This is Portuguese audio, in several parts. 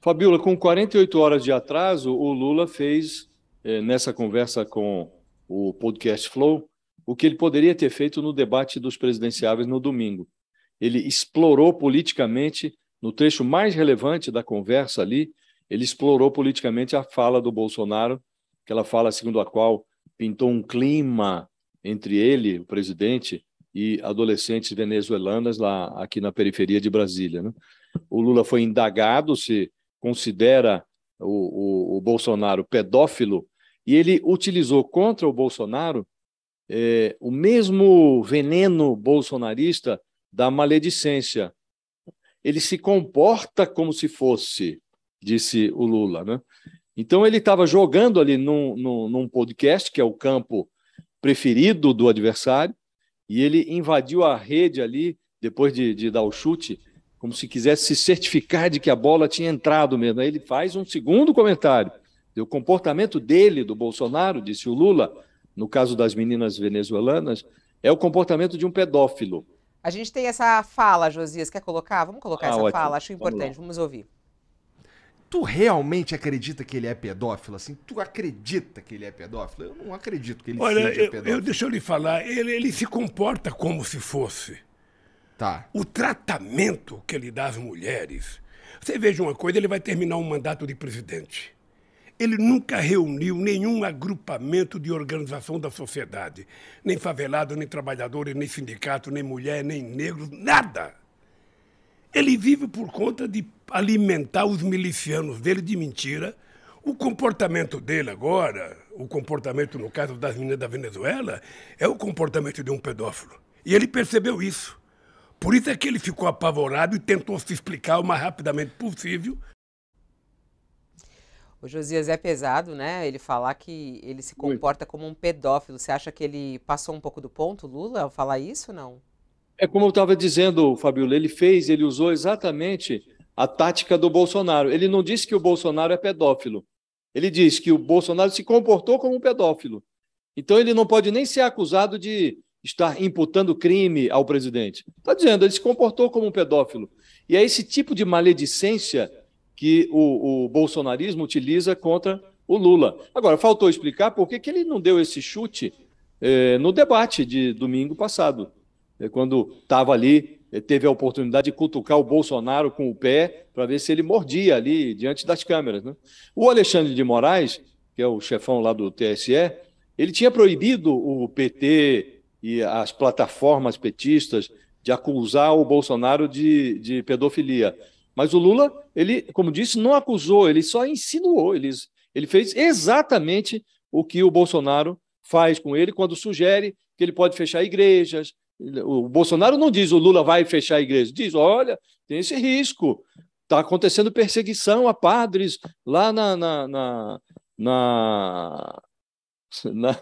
Fabiola, com 48 horas de atraso, o Lula fez, eh, nessa conversa com o podcast Flow, o que ele poderia ter feito no debate dos presidenciáveis no domingo. Ele explorou politicamente, no trecho mais relevante da conversa ali, ele explorou politicamente a fala do Bolsonaro, aquela fala segundo a qual pintou um clima entre ele, o presidente, e adolescentes venezuelanas lá aqui na periferia de Brasília. Né? O Lula foi indagado se considera o, o, o Bolsonaro pedófilo, e ele utilizou contra o Bolsonaro é, o mesmo veneno bolsonarista da maledicência. Ele se comporta como se fosse, disse o Lula. Né? Então, ele estava jogando ali num, num, num, podcast, que é o campo preferido do adversário, e ele invadiu a rede ali, depois de, de dar o chute, como se quisesse se certificar de que a bola tinha entrado mesmo. Aí ele faz um segundo comentário. O comportamento dele, do Bolsonaro, disse o Lula, no caso das meninas venezuelanas, é o comportamento de um pedófilo. A gente tem essa fala, Josias, quer colocar? Vamos colocar ah, essa ótimo. fala, acho importante, vamos, vamos ouvir. Tu realmente acredita que ele é pedófilo? Assim, tu acredita que ele é pedófilo? Eu não acredito que ele Olha, seja eu, pedófilo. Eu, deixa eu lhe falar, ele, ele se comporta como se fosse. Tá. O tratamento que ele dá às mulheres. Você veja uma coisa, ele vai terminar um mandato de presidente. Ele nunca reuniu nenhum agrupamento de organização da sociedade. Nem favelado, nem trabalhadores, nem sindicato, nem mulher, nem negros, nada. Ele vive por conta de alimentar os milicianos dele de mentira. O comportamento dele agora, o comportamento no caso das meninas da Venezuela, é o comportamento de um pedófilo. E ele percebeu isso. Por isso é que ele ficou apavorado e tentou se explicar o mais rapidamente possível. O Josias é pesado, né? Ele falar que ele se comporta como um pedófilo. Você acha que ele passou um pouco do ponto, Lula, ao falar isso não? É como eu estava dizendo, Fabiola, ele fez, ele usou exatamente a tática do Bolsonaro. Ele não disse que o Bolsonaro é pedófilo. Ele diz que o Bolsonaro se comportou como um pedófilo. Então ele não pode nem ser acusado de estar imputando crime ao presidente. Está dizendo, ele se comportou como um pedófilo. E é esse tipo de maledicência que o, o bolsonarismo utiliza contra o Lula. Agora, faltou explicar por que, que ele não deu esse chute eh, no debate de domingo passado, eh, quando estava ali, eh, teve a oportunidade de cutucar o Bolsonaro com o pé para ver se ele mordia ali diante das câmeras. Né? O Alexandre de Moraes, que é o chefão lá do TSE, ele tinha proibido o PT, e as plataformas petistas de acusar o Bolsonaro de, de pedofilia. Mas o Lula, ele, como disse, não acusou, ele só insinuou, ele, ele fez exatamente o que o Bolsonaro faz com ele quando sugere que ele pode fechar igrejas. O Bolsonaro não diz o Lula vai fechar a igreja, diz: olha, tem esse risco. Está acontecendo perseguição a padres lá na, na, na, na, na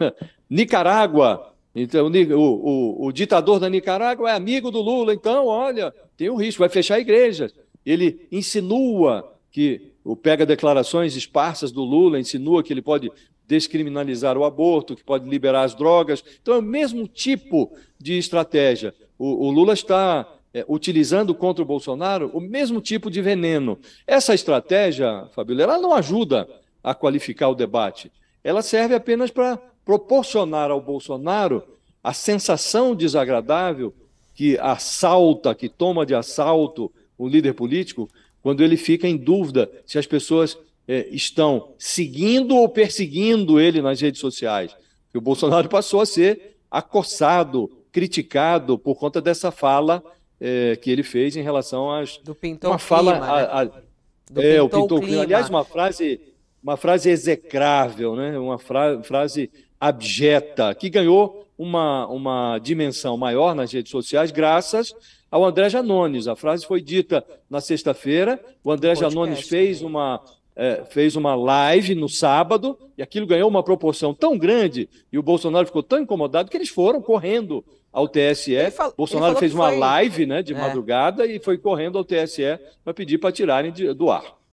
Nicarágua. Então, o, o, o, ditador da Nicarágua é amigo do Lula, então, olha, tem um risco, vai fechar igrejas. Ele insinua que pega declarações esparsas do Lula, insinua que ele pode descriminalizar o aborto, que pode liberar as drogas. Então, é o mesmo tipo de estratégia. O, o Lula está é, utilizando contra o Bolsonaro o mesmo tipo de veneno. Essa estratégia, Fabíola, ela não ajuda a qualificar o debate. Ela serve apenas para proporcionar ao Bolsonaro a sensação desagradável que assalta, que toma de assalto o líder político, quando ele fica em dúvida se as pessoas é, estão seguindo ou perseguindo ele nas redes sociais. E o Bolsonaro passou a ser acossado, criticado por conta dessa fala é, que ele fez em relação às. Do pintor uma fala, clima, a, né? a, Do é, pintou o pintor clima. clima. Aliás, uma frase uma frase execrável, né? uma fra frase abjeta, que ganhou uma, uma dimensão maior nas redes sociais, graças ao André Janones. A frase foi dita na sexta-feira. O André Podcast, Janones fez uma, é, fez uma live no sábado e aquilo ganhou uma proporção tão grande e o Bolsonaro ficou tão incomodado que eles foram correndo ao TSE. Fala, Bolsonaro fez uma live né, de é. madrugada e foi correndo ao TSE para pedir para tirarem de, do ar.